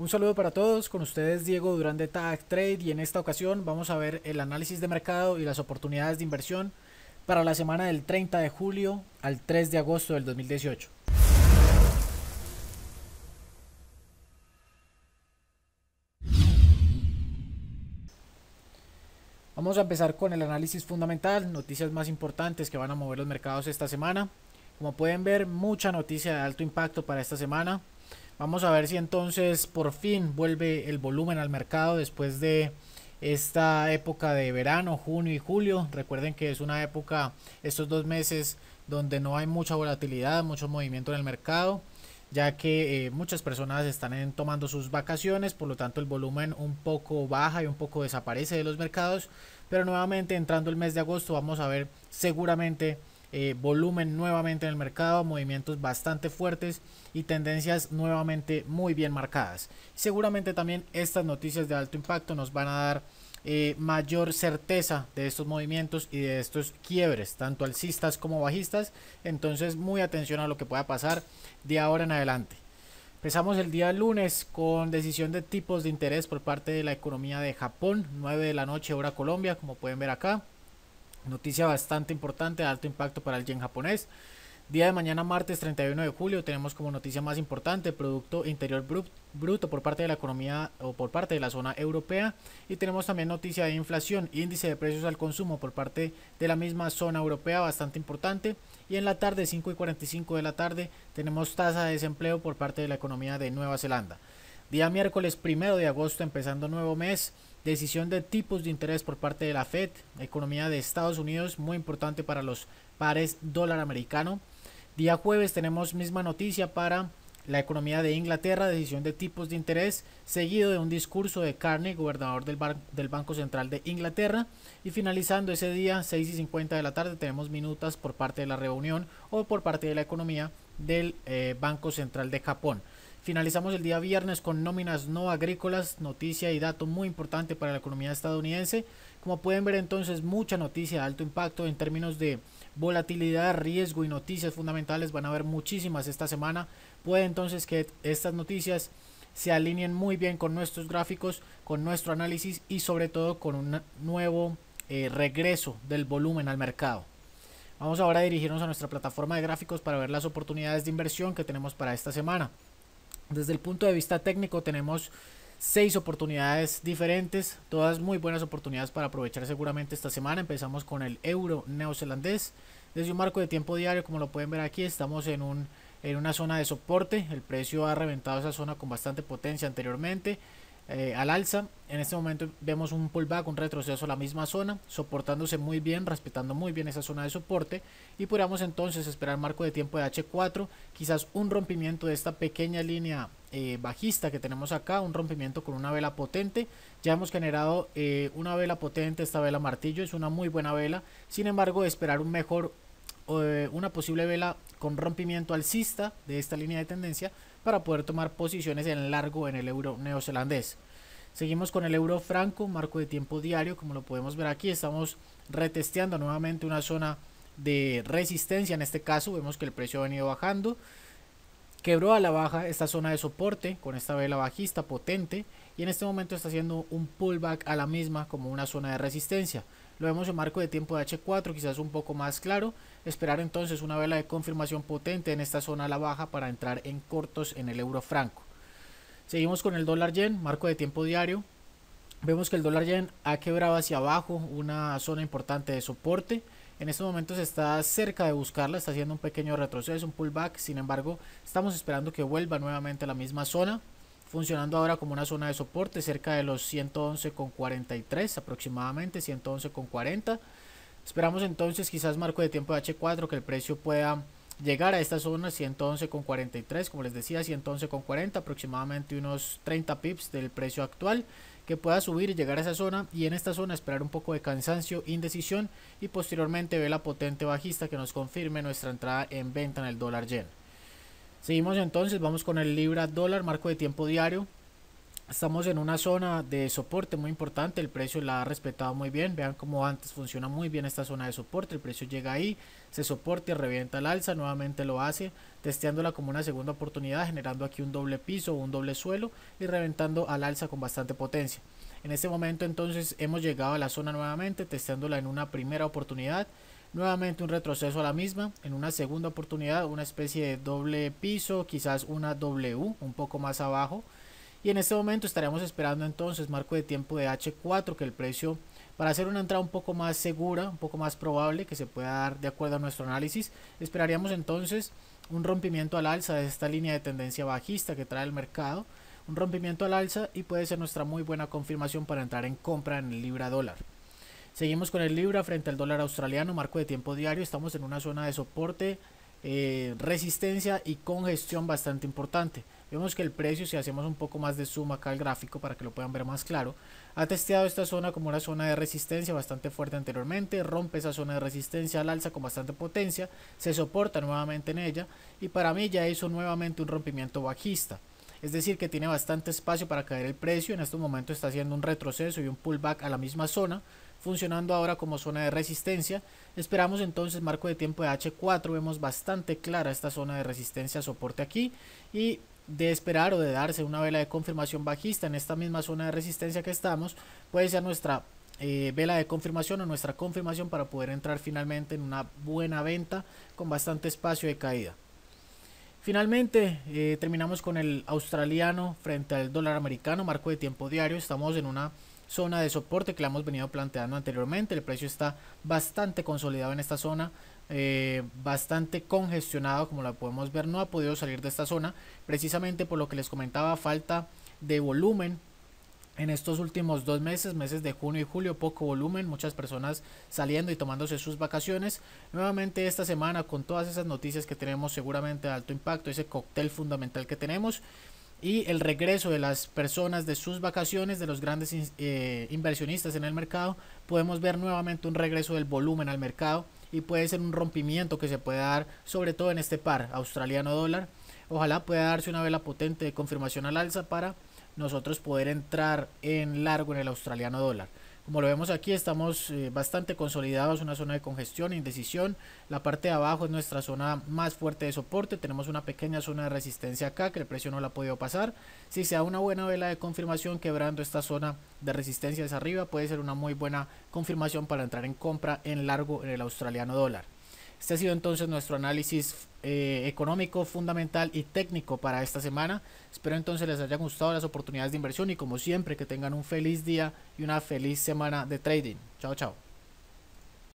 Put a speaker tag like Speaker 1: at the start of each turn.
Speaker 1: Un saludo para todos, con ustedes Diego Durán de Tag Trade y en esta ocasión vamos a ver el análisis de mercado y las oportunidades de inversión para la semana del 30 de julio al 3 de agosto del 2018. Vamos a empezar con el análisis fundamental, noticias más importantes que van a mover los mercados esta semana. Como pueden ver, mucha noticia de alto impacto para esta semana. Vamos a ver si entonces por fin vuelve el volumen al mercado después de esta época de verano, junio y julio. Recuerden que es una época, estos dos meses, donde no hay mucha volatilidad, mucho movimiento en el mercado, ya que eh, muchas personas están tomando sus vacaciones, por lo tanto el volumen un poco baja y un poco desaparece de los mercados. Pero nuevamente entrando el mes de agosto vamos a ver seguramente eh, volumen nuevamente en el mercado, movimientos bastante fuertes y tendencias nuevamente muy bien marcadas. Seguramente también estas noticias de alto impacto nos van a dar eh, mayor certeza de estos movimientos y de estos quiebres, tanto alcistas como bajistas. Entonces muy atención a lo que pueda pasar de ahora en adelante. Empezamos el día lunes con decisión de tipos de interés por parte de la economía de Japón, 9 de la noche hora Colombia, como pueden ver acá. Noticia bastante importante, alto impacto para el yen japonés. Día de mañana, martes 31 de julio, tenemos como noticia más importante Producto Interior Bruto por parte de la economía o por parte de la zona europea. Y tenemos también noticia de inflación, índice de precios al consumo por parte de la misma zona europea, bastante importante. Y en la tarde, 5 y 45 de la tarde, tenemos tasa de desempleo por parte de la economía de Nueva Zelanda. Día miércoles 1 de agosto, empezando nuevo mes. Decisión de tipos de interés por parte de la Fed. Economía de Estados Unidos, muy importante para los pares dólar americano. Día jueves tenemos misma noticia para la economía de Inglaterra, decisión de tipos de interés, seguido de un discurso de Carney, gobernador del, Banco Central de Inglaterra. Y finalizando ese día, 6 y 50 de la tarde, tenemos minutas por parte de la reunión o por parte de la economía del eh, Banco Central de Japón. Finalizamos el día viernes con nóminas no agrícolas, noticia y dato muy importante para la economía estadounidense. Como pueden ver entonces, mucha noticia de alto impacto en términos de volatilidad, riesgo y noticias fundamentales. Van a haber muchísimas esta semana. Puede entonces que estas noticias se alineen muy bien con nuestros gráficos, con nuestro análisis y sobre todo con un nuevo eh, regreso del volumen al mercado. Vamos ahora a dirigirnos a nuestra plataforma de gráficos para ver las oportunidades de inversión que tenemos para esta semana. Desde el punto de vista técnico tenemos seis oportunidades diferentes, todas muy buenas oportunidades para aprovechar seguramente esta semana. Empezamos con el euro neozelandés. Desde un marco de tiempo diario, como lo pueden ver aquí, estamos en, un, en una zona de soporte. El precio ha reventado esa zona con bastante potencia anteriormente. Eh, al alza. En este momento vemos un pullback, un retroceso a la misma zona, soportándose muy bien, respetando muy bien esa zona de soporte. Y podríamos entonces esperar marco de tiempo de H4, quizás un rompimiento de esta pequeña línea eh, bajista que tenemos acá, un rompimiento con una vela potente. Ya hemos generado eh, una vela potente, esta vela martillo es una muy buena vela. Sin embargo, esperar un mejor eh, una posible vela con rompimiento alcista de esta línea de tendencia para poder tomar posiciones en largo en el euro neozelandés. Seguimos con el euro franco, marco de tiempo diario, como lo podemos ver aquí, estamos retesteando nuevamente una zona de resistencia, en este caso vemos que el precio ha venido bajando, quebró a la baja esta zona de soporte con esta vela bajista potente y en este momento está haciendo un pullback a la misma como una zona de resistencia. Lo vemos en marco de tiempo de H4, quizás un poco más claro. Esperar entonces una vela de confirmación potente en esta zona a la baja para entrar en cortos en el euro franco. Seguimos con el dólar yen, marco de tiempo diario. Vemos que el dólar yen ha quebrado hacia abajo una zona importante de soporte. En este momento se está cerca de buscarla, está haciendo un pequeño retroceso, un pullback. Sin embargo, estamos esperando que vuelva nuevamente a la misma zona funcionando ahora como una zona de soporte cerca de los 111,43 aproximadamente, 111,40. Esperamos entonces quizás marco de tiempo de H4 que el precio pueda llegar a esta zona 111,43, como les decía 111,40, aproximadamente unos 30 pips del precio actual, que pueda subir y llegar a esa zona y en esta zona esperar un poco de cansancio, indecisión y posteriormente ver la potente bajista que nos confirme nuestra entrada en venta en el dólar yen. Seguimos entonces, vamos con el libra dólar, marco de tiempo diario. Estamos en una zona de soporte muy importante, el precio la ha respetado muy bien, vean cómo antes funciona muy bien esta zona de soporte, el precio llega ahí, se soporta y revienta al alza, nuevamente lo hace, testeándola como una segunda oportunidad, generando aquí un doble piso, un doble suelo y reventando al alza con bastante potencia. En este momento entonces hemos llegado a la zona nuevamente, testeándola en una primera oportunidad, Nuevamente un retroceso a la misma. En una segunda oportunidad, una especie de doble piso, quizás una W, un poco más abajo. Y en este momento estaremos esperando entonces marco de tiempo de H4, que el precio, para hacer una entrada un poco más segura, un poco más probable, que se pueda dar de acuerdo a nuestro análisis, esperaríamos entonces un rompimiento al alza de esta línea de tendencia bajista que trae el mercado. Un rompimiento al alza y puede ser nuestra muy buena confirmación para entrar en compra en el libra dólar. Seguimos con el Libra frente al dólar australiano, marco de tiempo diario. Estamos en una zona de soporte, eh, resistencia y congestión bastante importante. Vemos que el precio, si hacemos un poco más de zoom acá al gráfico para que lo puedan ver más claro, ha testeado esta zona como una zona de resistencia bastante fuerte anteriormente, rompe esa zona de resistencia al alza con bastante potencia, se soporta nuevamente en ella y para mí ya hizo nuevamente un rompimiento bajista es decir que tiene bastante espacio para caer el precio, en este momento está haciendo un retroceso y un pullback a la misma zona, funcionando ahora como zona de resistencia. Esperamos entonces marco de tiempo de H4, vemos bastante clara esta zona de resistencia soporte aquí y de esperar o de darse una vela de confirmación bajista en esta misma zona de resistencia que estamos, puede ser nuestra eh, vela de confirmación o nuestra confirmación para poder entrar finalmente en una buena venta con bastante espacio de caída. Finalmente, eh, terminamos con el australiano frente al dólar americano, marco de tiempo diario, estamos en una zona de soporte que la hemos venido planteando anteriormente. El precio está bastante consolidado en esta zona, eh, bastante congestionado como la podemos ver. No ha podido salir de esta zona precisamente por lo que les comentaba, falta de volumen en estos últimos dos meses, meses de junio y julio, poco volumen, muchas personas saliendo y tomándose sus vacaciones. Nuevamente esta semana con todas esas noticias que tenemos seguramente de alto impacto, ese cóctel fundamental que tenemos y el regreso de las personas de sus vacaciones, de los grandes eh, inversionistas en el mercado, podemos ver nuevamente un regreso del volumen al mercado y puede ser un rompimiento que se puede dar, sobre todo en este par australiano dólar. Ojalá pueda darse una vela potente de confirmación al alza para nosotros poder entrar en largo en el australiano dólar. Como lo vemos aquí, estamos eh, bastante consolidados, una zona de congestión, indecisión. La parte de abajo es nuestra zona más fuerte de soporte. Tenemos una pequeña zona de resistencia acá que el precio no la ha podido pasar. Si se da una buena vela de confirmación quebrando esta zona de resistencia desde arriba, puede ser una muy buena confirmación para entrar en compra en largo en el australiano dólar. Este ha sido entonces nuestro análisis eh, económico, fundamental y técnico para esta semana. Espero entonces les hayan gustado las oportunidades de inversión y como siempre que tengan un feliz día y una feliz semana de trading. Chao, chao.